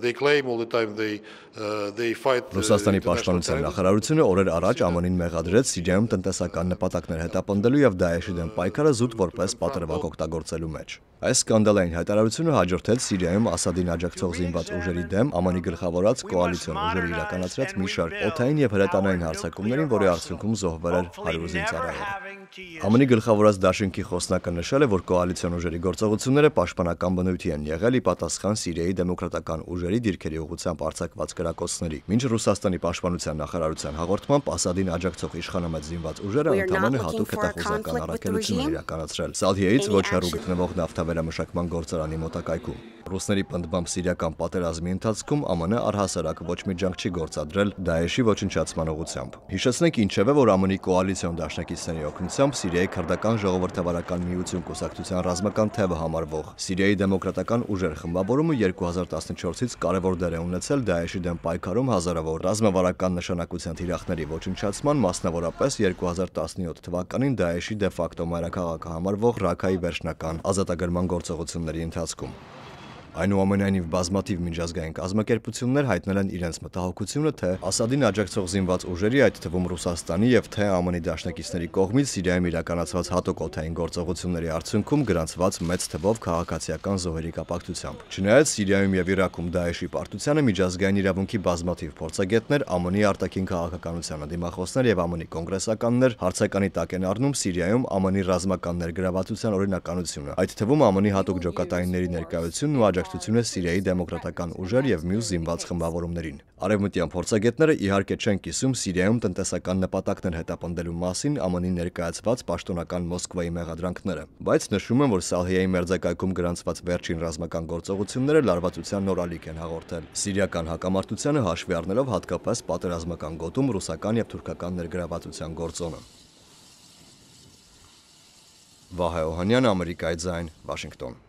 They claim all the time they uh, they fight Ռուսաստանի պաշտպանության նախարարությունը օրեր առաջ ԱՄՆ-ին մեղադրեց Սիրիայում տնտեսական նպատակներ հետապնդելու եւ Դաեշի դեմ պայքարը զուտ որպես պատրվակ օգտագործելու մեջ։ Այս սկանդալային հայտարարությունը հաջորդեց Սիրիայում Ասադին աջակցող զինված ուժերի դեմ ԱՄՆ-ի գլխավորած կոալիցիոն ուժերի իրականացրած մի շարք օթային եւ հրետանային հարձակումներին, որի արդյունքում զոհվել էր 100 զինծառայող։ ԱՄՆ-ի գլխավորած դաշինքի խոսնակը նշել է, որ կոալիցիոն ուժերի գործողությունները պաշտպանական բնույթի են եղել ի պատասխան Սիրիայի դեմոկրատական ուժերի դիրքերի ուղղությամբ արձակված կրակոցների։ Մինչ Ռուսաստանի պաշտպանության նախարարության հաղորդմամբ Ասադին աջակցող իշխանամետ զինված ուժերը ընդամենը հատուկ հետախուզական առաքելություն իրականացրել։ Սալհիեից ոչ հեռու գտնվող նավթ վերամշակման գործարանի մոտակայքում։ Ռուսների պնդմամբ Սիրիական պատերազմի ընթացքում ԱՄՆ առհասարակ ոչ մի ջանք չի գործադրել Դաեշի ոչնչացման ուղղությամբ։ Հիշեցնենք ինչևէ, որ ԱՄՆ-ի կոալիցիոն դաշնակիցների օգնությամբ Սիրիայի քրդական ժողովրդավարական միություն կուսակցության ռազմական թևը համարվող Սիրիայի դեմոկրատական ուժեր խմբավորումը 2014-ից կարևոր դեր է ունեցել Դաեշի դեմ պայքարում հազարավոր ռազմավարական նշանակության թիրախների ոչնչացման, մասնավորապես 2017 թվականին Դաեշի դե ֆակտո մայրաքաղաքը համարվող Ռաքայի վերջնական ազատագրման գործողությունների ընթացքում։ Այնուամենայնիվ բազմաթիվ միջազգային կազմակերպություններ հայտնել են իրենց մտահոգությունը, թե Ասադին աջակցող զինված ուժերի, այդ թվում Ռուսաստանի եւ թե ԱՄՆ-ի դաշնակիցների կողմից Սիրիայում իրականացված հատոկոթային գործողությունների արդյունքում գրանցված մեծ թվով քաղաքացիական զոհերի կապակցությամբ։ Չնայած Սիրիայում եւ Իրաքում Դաեշի պարտությանը միջազգային իրավունքի բազմաթիվ փորձագետներ, ԱՄՆ-ի արտաքին քաղաքականության դիմախոսներ եւ ԱՄՆ-ի կոնգրեսականներ հարցականի տակ են առնում Սիրիայում ԱՄՆ-ի ռազմական ներգրավվածության օրինականությունը։ Այդ թվում ԱՄՆ-ի հատուկ ջոկատայինների ներկայությունն ու աջակցությունը աջակցություն է Սիրիայի դեմոկրատական ուժեր եւ մյուս զինված խմբավորումներին։ Արևմտյան փորձագետները իհարկե չեն կիսում Սիրիայում տնտեսական նպատակներ հետապնդելու մասին ԱՄՆ-ի ներկայացված պաշտոնական Մոսկվայի մեղադրանքները, բայց նշում են, որ Սալհիայի մերձակայքում գրանցված վերջին ռազմական գործողությունները լարվածության նոր ալիք են հաղորդել։ Սիրիական հակամարտությունը հաշվի առնելով հատկապես պատերազմական գոտում ռուսական եւ թուրքական ներգրավվածության գործոնը։ Վահե Օհանյան, Ամերիկայի ձայն, Վաշինգտոն։